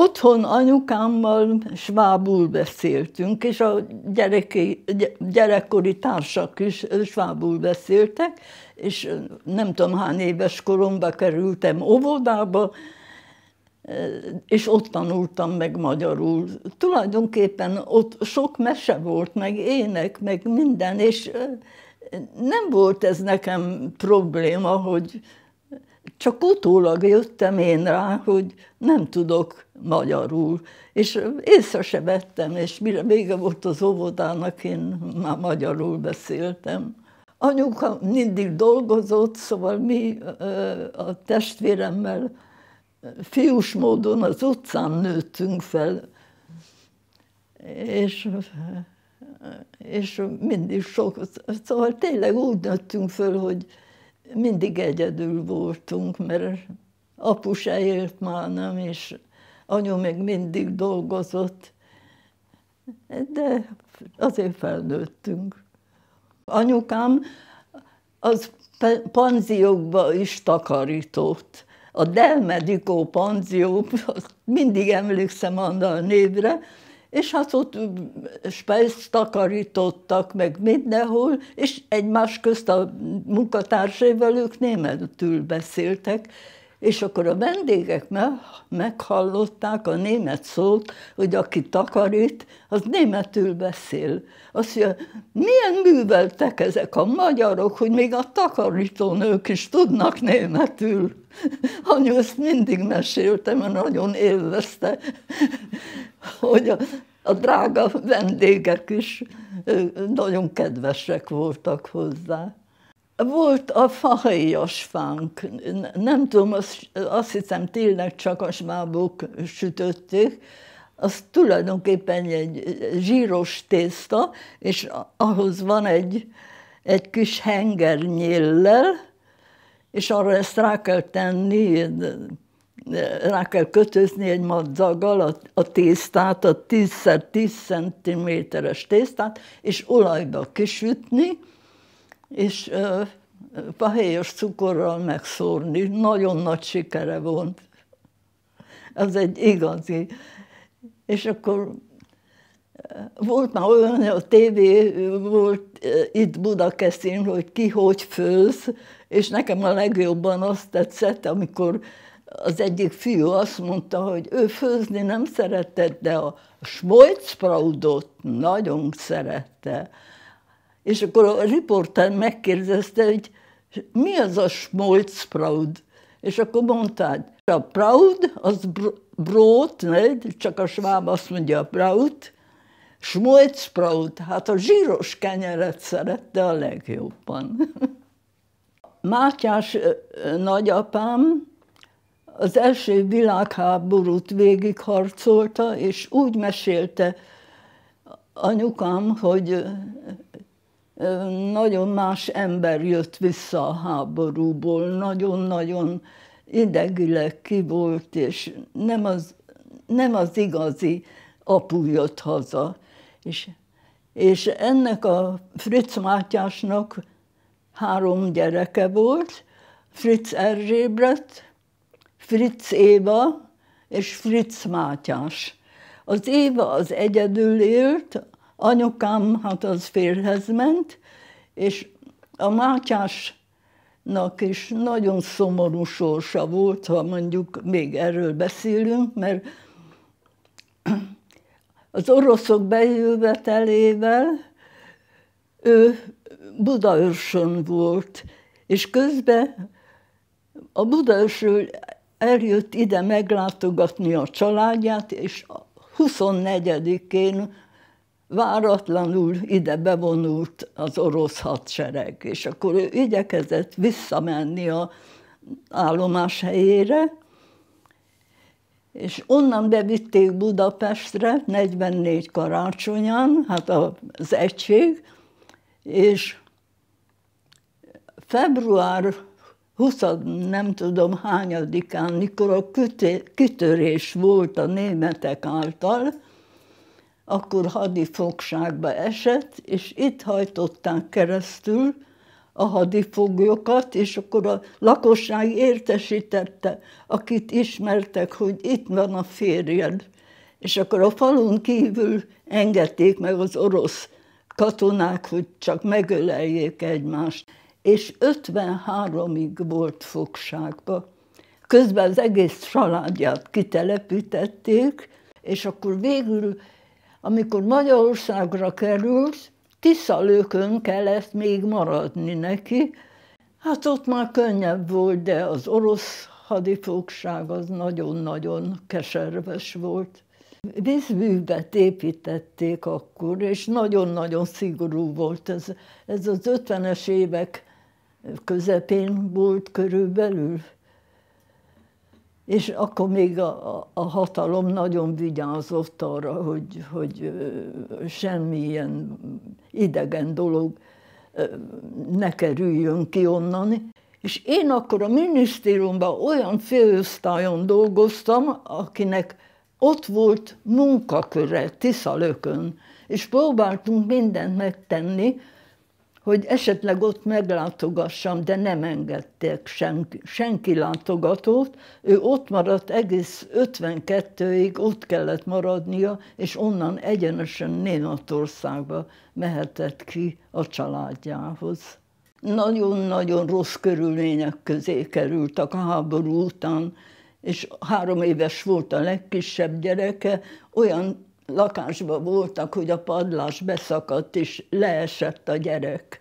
Otthon anyukámmal svábul beszéltünk, és a gyereki, gyerekkori társak is svábul beszéltek, és nem tudom hány éves koromban kerültem óvodába, és ott tanultam meg magyarul. Tulajdonképpen ott sok mese volt, meg ének, meg minden, és nem volt ez nekem probléma, hogy csak utólag jöttem én rá, hogy nem tudok magyarul. És észre se vettem, és mire vége volt az óvodának, én már magyarul beszéltem. Anyuka mindig dolgozott, szóval mi a testvéremmel fiús módon az utcán nőttünk fel, és, és mindig sok, szóval tényleg úgy nőttünk föl, hogy mindig egyedül voltunk, mert apu se élt már nem, és Anyu még mindig dolgozott, de azért felnőttünk. Anyukám az panziókba is takarított. A Delmedikó panzió, mindig emlékszem annál a névre, és hát ott spejzt takarítottak meg mindenhol, és egymás közt a munkatársaival ők németül beszéltek, és akkor a vendégek meg, meghallották a német szót, hogy aki takarít, az németül beszél. Azt mondja, milyen műveltek ezek a magyarok, hogy még a takarítónők is tudnak németül. Anyu ezt mindig mesélte, mert nagyon élvezte, hogy a, a drága vendégek is nagyon kedvesek voltak hozzá. Volt a fahéjas fánk, nem tudom, azt, azt hiszem tényleg csak a smábok sütötték, az tulajdonképpen egy zsíros tészta, és ahhoz van egy, egy kis nyéllel, és arra ezt rá kell tenni, rá kell kötözni egy madzaggal a, a tésztát, a 10x10 cm-es tésztát, és olajba kisütni, és pahéjos cukorral megszórni. Nagyon nagy sikere volt. Ez egy igazi. És akkor volt már olyan, a tévé volt itt Budakeszin, hogy ki hogy főz, és nekem a legjobban azt tetszett, amikor az egyik fiú azt mondta, hogy ő főzni nem szeretett, de a Smolcpraudot nagyon szerette és akkor a riporter megkérdezte, hogy mi az a proud? És akkor hogy a Proud az brót, ne? csak a sváb azt mondja a Proud, Smolzpraut, hát a zsíros kenyeret szerette a legjobban. Mátyás nagyapám az első világháborút végigharcolta, és úgy mesélte anyukám, hogy nagyon más ember jött vissza a háborúból, nagyon-nagyon idegileg ki volt, és nem az, nem az igazi apu jött haza. És, és ennek a Fritz Mátyásnak három gyereke volt, Fritz Erzsébret, Fritz Éva és Fritz Mátyás. Az Éva az egyedül élt, Anyukám hát az férhez ment, és a Mátyásnak is nagyon szomorú sorsa volt, ha mondjuk még erről beszélünk, mert az oroszok bejövetelével ő Budaörsön volt, és közben a Budaörsről eljött ide meglátogatni a családját, és 24-én váratlanul ide bevonult az orosz hadsereg, és akkor ő igyekezett visszamenni a állomás helyére, és onnan bevitték Budapestre 44 karácsonyán, hát az egység, és február 20, nem tudom hányadikán, mikor a kütörés volt a németek által, akkor hadifogságba esett, és itt hajtották keresztül a hadifoglyokat, és akkor a lakosság értesítette, akit ismertek, hogy itt van a férjed. És akkor a falun kívül engedték meg az orosz katonák, hogy csak megöleljék egymást. És 53-ig volt fogságba. Közben az egész családját kitelepítették, és akkor végül amikor Magyarországra került, Tiszalőkön kellett még maradni neki. Hát ott már könnyebb volt, de az orosz hadifogság az nagyon-nagyon keserves volt. Vízbűvet építették akkor, és nagyon-nagyon szigorú volt ez. Ez az 50-es évek közepén volt körülbelül és akkor még a, a hatalom nagyon vigyázott arra, hogy, hogy semmilyen idegen dolog ne kerüljön ki onnan. És én akkor a minisztériumban olyan főosztályon dolgoztam, akinek ott volt munkaköre Tiszalökön, és próbáltunk mindent megtenni, hogy esetleg ott meglátogassam, de nem engedték senki, senki látogatót. Ő ott maradt egész 52-ig, ott kellett maradnia, és onnan egyenesen Németországba mehetett ki a családjához. Nagyon-nagyon rossz körülmények közé kerültek a háború után, és három éves volt a legkisebb gyereke, olyan lakásban voltak, hogy a padlás beszakadt, és leesett a gyerek.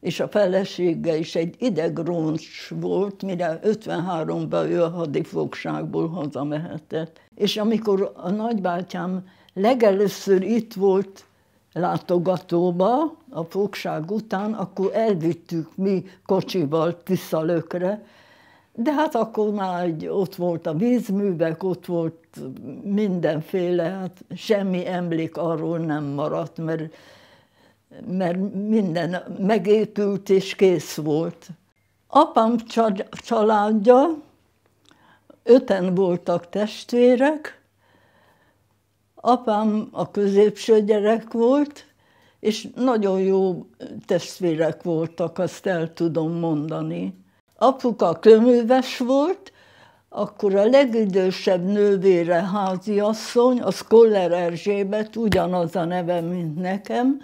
És a felesége is egy idegroncs volt, mire 53-ban ő a hadifogságból hazamehetett. És amikor a nagybátyám legelőször itt volt látogatóba, a fogság után, akkor elvittük mi kocsival Tiszalökre, de hát akkor már egy, ott volt a vízművek, ott volt mindenféle, hát semmi emlék arról nem maradt, mert, mert minden megépült és kész volt. Apám családja, öten voltak testvérek, apám a középső gyerek volt, és nagyon jó testvérek voltak, azt el tudom mondani. Apuka köműves volt, akkor a legidősebb nővére háziasszony, az Koller Erzsébet, ugyanaz a neve, mint nekem,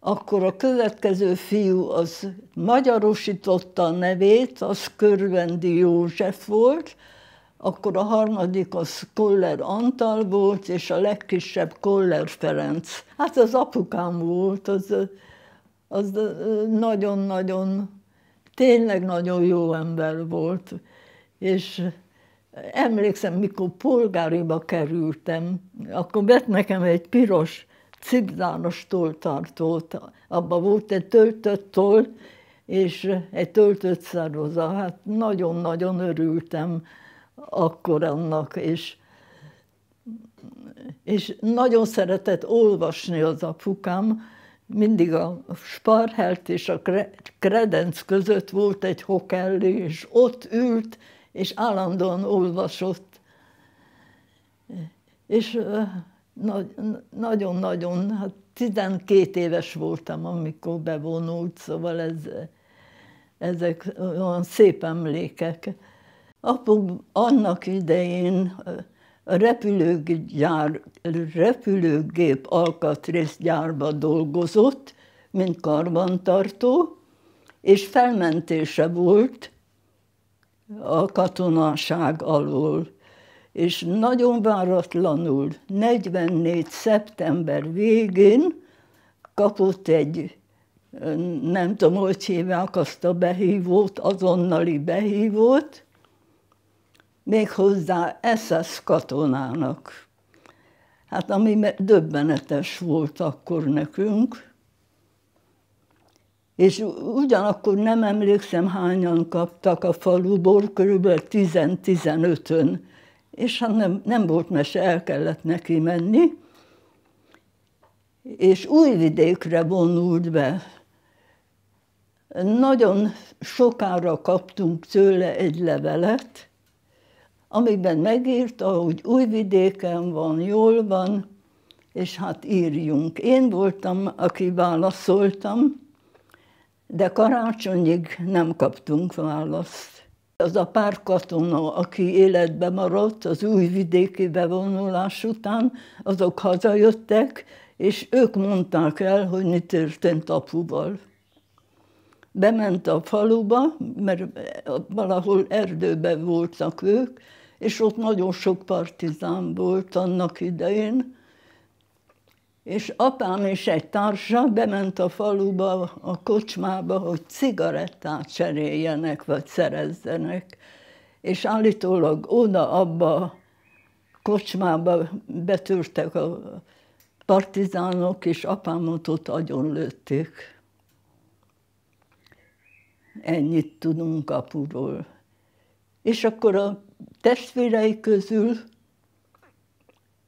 akkor a következő fiú az magyarosította a nevét, az Körvendi József volt, akkor a harmadik az Koller Antal volt, és a legkisebb Koller Ferenc. Hát az apukám volt, az nagyon-nagyon tényleg nagyon jó ember volt, és emlékszem, mikor polgáriba kerültem, akkor vett nekem egy piros cigdános tolltartót, abban volt egy töltött toll, és egy töltött szaroza. Hát nagyon-nagyon örültem akkor annak, és, és nagyon szeretett olvasni az apukám, mindig a Sparhelt és a Kredenc között volt egy hokellő és ott ült, és állandóan olvasott. És nagyon-nagyon, hát 12 éves voltam, amikor bevonult, szóval ez, ezek olyan szép emlékek. Apu annak idején a repülőgyár, repülőgép alkatrészgyárba dolgozott, mint karbantartó, és felmentése volt a katonaság alól. És nagyon váratlanul 44. szeptember végén kapott egy, nem tudom, hogy hívják azt a behívót, azonnali behívót, méghozzá SS katonának. Hát ami döbbenetes volt akkor nekünk, és ugyanakkor nem emlékszem, hányan kaptak a faluból, körülbelül 10-15-ön, és hát nem, nem volt mese, el kellett neki menni, és vidékre vonult be. Nagyon sokára kaptunk tőle egy levelet, amiben megírta, hogy új vidéken van, jól van, és hát írjunk. Én voltam, aki válaszoltam, de karácsonyig nem kaptunk választ. Az a pár katona, aki életbe maradt az új vidéki bevonulás után, azok hazajöttek, és ők mondták el, hogy mi történt apuval. Bement a faluba, mert valahol erdőben voltak ők, és ott nagyon sok partizán volt annak idején, és apám és egy társa bement a faluba, a kocsmába, hogy cigarettát cseréljenek, vagy szerezzenek. És állítólag oda-abba a kocsmába betörtek a partizánok, és apámot ott agyonlőtték. Ennyit tudunk apuról és akkor a testvérei közül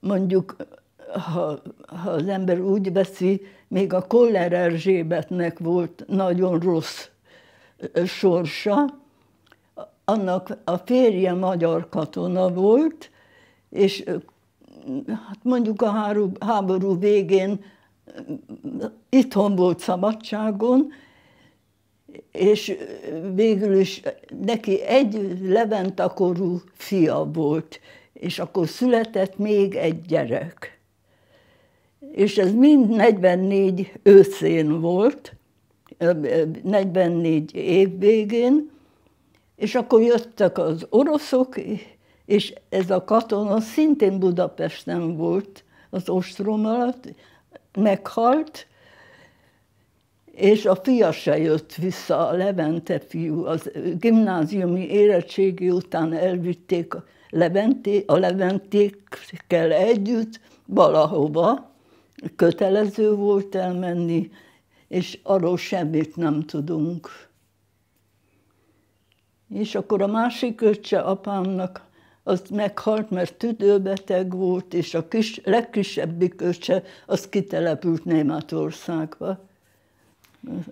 mondjuk, ha, ha az ember úgy veszi, még a Koller Erzsébetnek volt nagyon rossz sorsa, annak a férje magyar katona volt, és hát mondjuk a háború végén itthon volt szabadságon, és végül is neki egy leventakorú fia volt, és akkor született még egy gyerek. És ez mind 44 őszén volt, 44 év végén, és akkor jöttek az oroszok, és ez a katona szintén Budapesten volt az ostrom alatt, meghalt, és a fia se jött vissza, a Levente fiú, az gimnáziumi érettségi után elvitték a, Leventé, a Leventékkel együtt valahova, kötelező volt elmenni, és arról semmit nem tudunk. És akkor a másik öccse apámnak, az meghalt, mert tüdőbeteg volt, és a kis, legkisebbik öccse, az kitelepült Németországba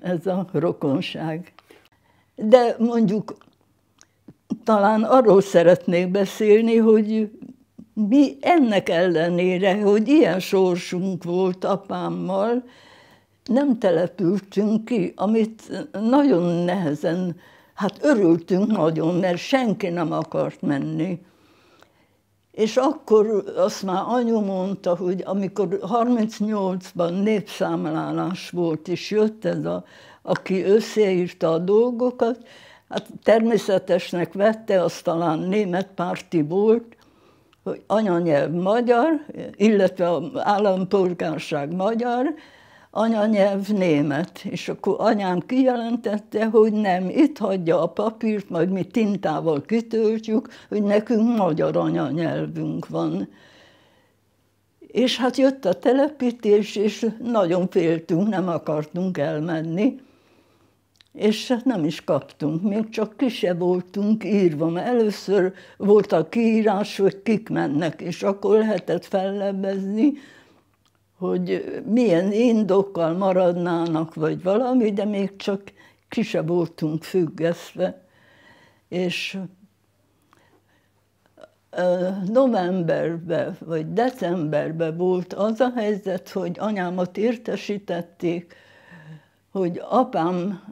ez a rokonság. De mondjuk talán arról szeretnék beszélni, hogy mi ennek ellenére, hogy ilyen sorsunk volt apámmal, nem települtünk ki, amit nagyon nehezen, hát örültünk nagyon, mert senki nem akart menni. És akkor azt már anyu mondta, hogy amikor 38-ban népszámlálás volt, és jött ez a, aki összeírta a dolgokat, hát természetesnek vette, az talán német párti volt, hogy anyanyelv magyar, illetve állampolgárság magyar, anyanyelv német, és akkor anyám kijelentette, hogy nem, itt hagyja a papírt, majd mi tintával kitöltjük, hogy nekünk magyar anyanyelvünk van. És hát jött a telepítés, és nagyon féltünk, nem akartunk elmenni, és hát nem is kaptunk, még csak ki voltunk írva, mert először volt a kiírás, hogy kik mennek, és akkor lehetett fellebezni, hogy milyen indokkal maradnának, vagy valami, de még csak kise voltunk függeszve. És novemberben vagy decemberben volt az a helyzet, hogy anyámat értesítették, hogy apám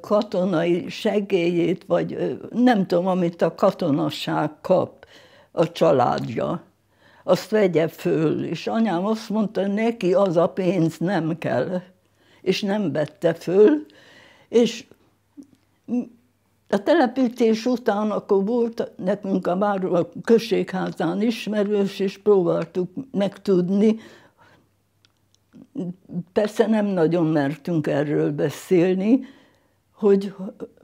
katonai segélyét, vagy nem tudom, amit a katonasság kap a családja azt vegye föl. És anyám azt mondta, neki az a pénz nem kell. És nem vette föl. És a telepítés után akkor volt nekünk a, város a községházán ismerős, és próbáltuk megtudni. Persze nem nagyon mertünk erről beszélni, hogy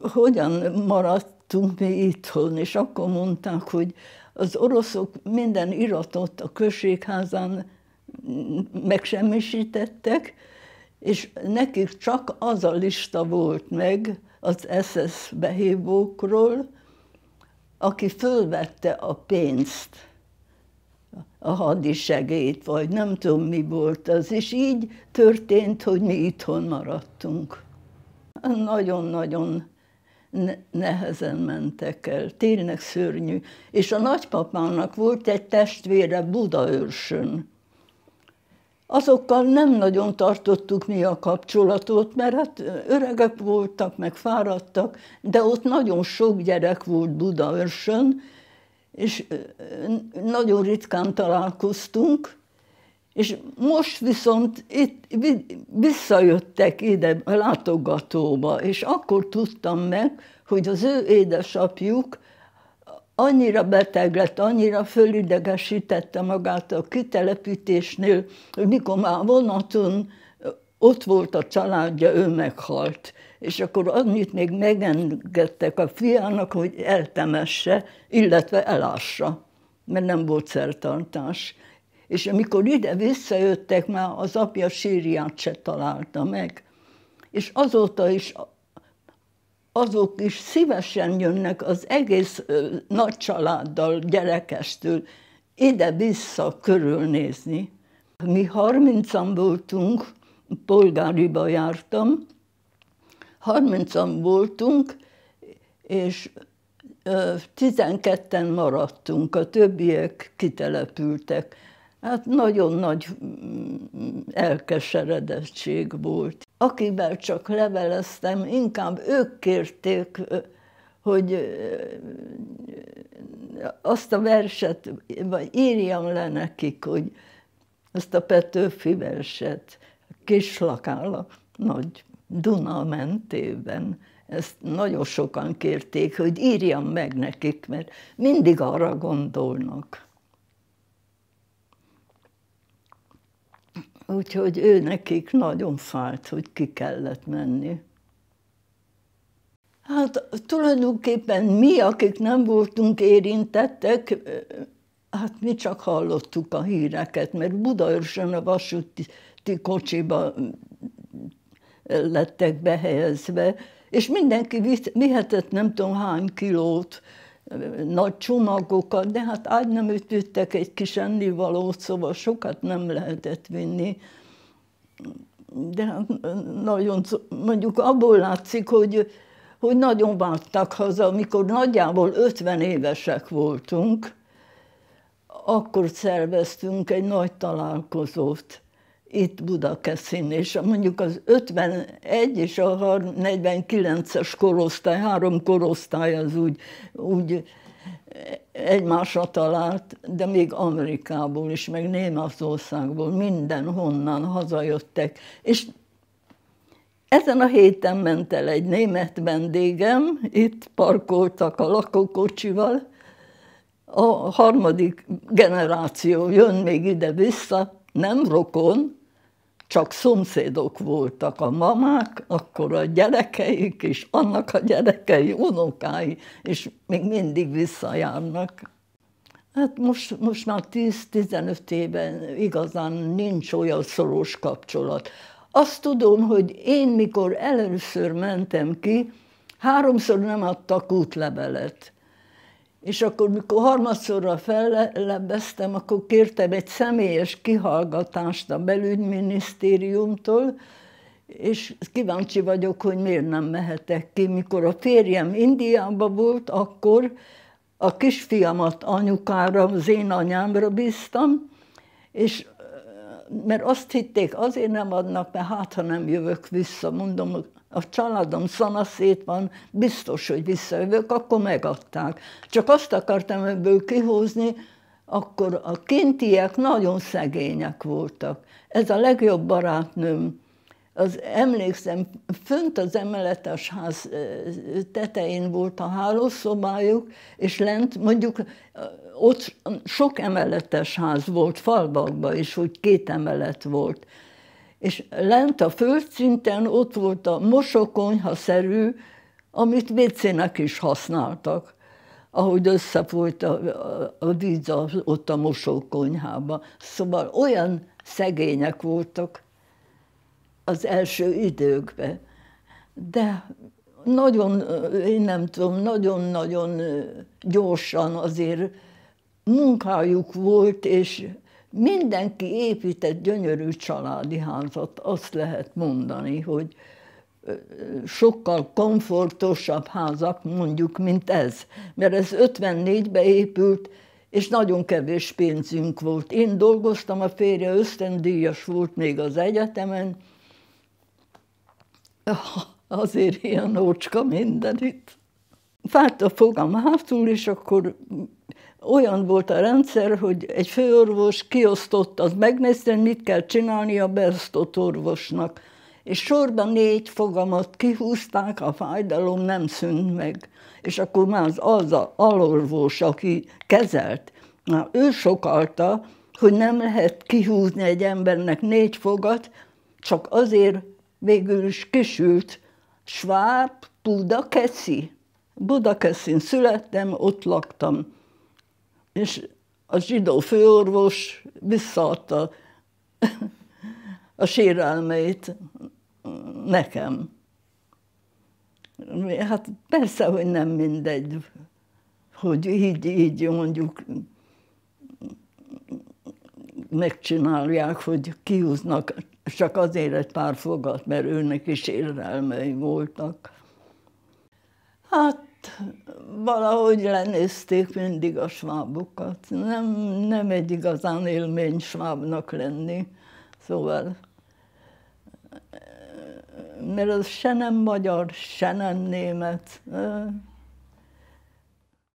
hogyan maradtunk mi itthon, és akkor mondták, hogy az oroszok minden iratot a községházán megsemmisítettek, és nekik csak az a lista volt meg az SS behívókról, aki fölvette a pénzt, a hadisegét, vagy nem tudom mi volt az, és így történt, hogy mi itthon maradtunk. Nagyon-nagyon nehezen mentek el. Tényleg szörnyű. És a nagypapának volt egy testvére Budaörsön. Azokkal nem nagyon tartottuk mi a kapcsolatot, mert hát öregek voltak, meg fáradtak, de ott nagyon sok gyerek volt Budaörsön, és nagyon ritkán találkoztunk, és most viszont itt visszajöttek ide a látogatóba, és akkor tudtam meg, hogy az ő édesapjuk annyira beteg lett, annyira fölidegesítette magát a kitelepítésnél, hogy mikor már vonaton ott volt a családja, ő meghalt. És akkor annyit még megengedtek a fiának, hogy eltemesse, illetve elássa, mert nem volt szertartás. És amikor ide visszajöttek, már az apja sírját se találta meg. És azóta is azok is szívesen jönnek az egész nagy családdal, gyerekestől ide-vissza körülnézni. Mi 30-an voltunk, polgáriba jártam, 30-an voltunk, és 12-en maradtunk, a többiek kitelepültek. Hát nagyon nagy mm, elkeseredettség volt. Akivel csak leveleztem, inkább ők kérték, hogy azt a verset, vagy írjam le nekik, hogy azt a Petőfi verset, Kislakál nagy Duna mentében, ezt nagyon sokan kérték, hogy írjam meg nekik, mert mindig arra gondolnak. Úgyhogy ő nekik nagyon fájt, hogy ki kellett menni. Hát tulajdonképpen mi, akik nem voltunk érintettek, hát mi csak hallottuk a híreket, mert Budaörsön a vasúti kocsiba lettek behelyezve, és mindenki vihetett nem tudom hány kilót nagy csomagokat, de hát ágy nem ütöttek egy kis ennivalót, szóval sokat nem lehetett vinni. De hát, nagyon, mondjuk abból látszik, hogy, hogy nagyon vártak haza, amikor nagyjából 50 évesek voltunk, akkor szerveztünk egy nagy találkozót itt Budakeszin, és mondjuk az 51 és a 49-es korosztály, három korosztály az úgy, úgy egymásra talált, de még Amerikából is, meg Németországból, mindenhonnan hazajöttek. És ezen a héten ment el egy német vendégem, itt parkoltak a lakókocsival, a harmadik generáció jön még ide-vissza, nem rokon, csak szomszédok voltak a mamák, akkor a gyerekeik és annak a gyerekei, unokái, és még mindig visszajárnak. Hát most, most már 10-15 éve igazán nincs olyan szoros kapcsolat. Azt tudom, hogy én mikor először mentem ki, háromszor nem adtak útlevelet. És akkor, mikor harmadszorra fellebeztem, akkor kértem egy személyes kihallgatást a belügyminisztériumtól, és kíváncsi vagyok, hogy miért nem mehetek ki. Mikor a férjem Indiában volt, akkor a kisfiamat anyukára, az én anyámra bíztam, és mert azt hitték, azért nem adnak, mert hát, ha nem jövök vissza, mondom, a családom szanaszét van, biztos, hogy visszajövök, akkor megadták. Csak azt akartam ebből kihozni, akkor a kintiek nagyon szegények voltak. Ez a legjobb barátnőm az emlékszem, fönt az emeletes ház tetején volt a hálószobájuk, és lent mondjuk ott sok emeletes ház volt, falvakba is, hogy két emelet volt. És lent a földszinten ott volt a mosokonyha-szerű, amit vécének is használtak ahogy összefolyt a, a, a víz ott a mosókonyhába. Szóval olyan szegények voltak az első időkben. De nagyon, én nem tudom, nagyon-nagyon gyorsan azért munkájuk volt, és mindenki épített gyönyörű családi házat, azt lehet mondani, hogy sokkal komfortosabb házak mondjuk, mint ez. Mert ez 54 be épült, és nagyon kevés pénzünk volt. Én dolgoztam, a férje ösztöndíjas volt még az egyetemen, azért ilyen ócska mindenit. Fájt a fogam hátul, és akkor olyan volt a rendszer, hogy egy főorvos kiosztott, az megnézte, mit kell csinálni a beosztott orvosnak. És sorban négy fogamat kihúzták, a fájdalom nem szűnt meg. És akkor már az, az a alorvos, aki kezelt, na, ő sokalta, hogy nem lehet kihúzni egy embernek négy fogat, csak azért, végül is kisült Schwab Budakeszi. Budakeszin születtem, ott laktam. És a zsidó főorvos visszaadta a sérelmeit nekem. Hát persze, hogy nem mindegy, hogy így, így mondjuk megcsinálják, hogy kiúznak és csak azért egy pár fogat, mert őnek is érzelmei voltak. Hát valahogy lenézték mindig a svábokat. Nem, nem egy igazán élmény svábnak lenni. Szóval, eh, mert az se nem magyar, se nem német. Eh,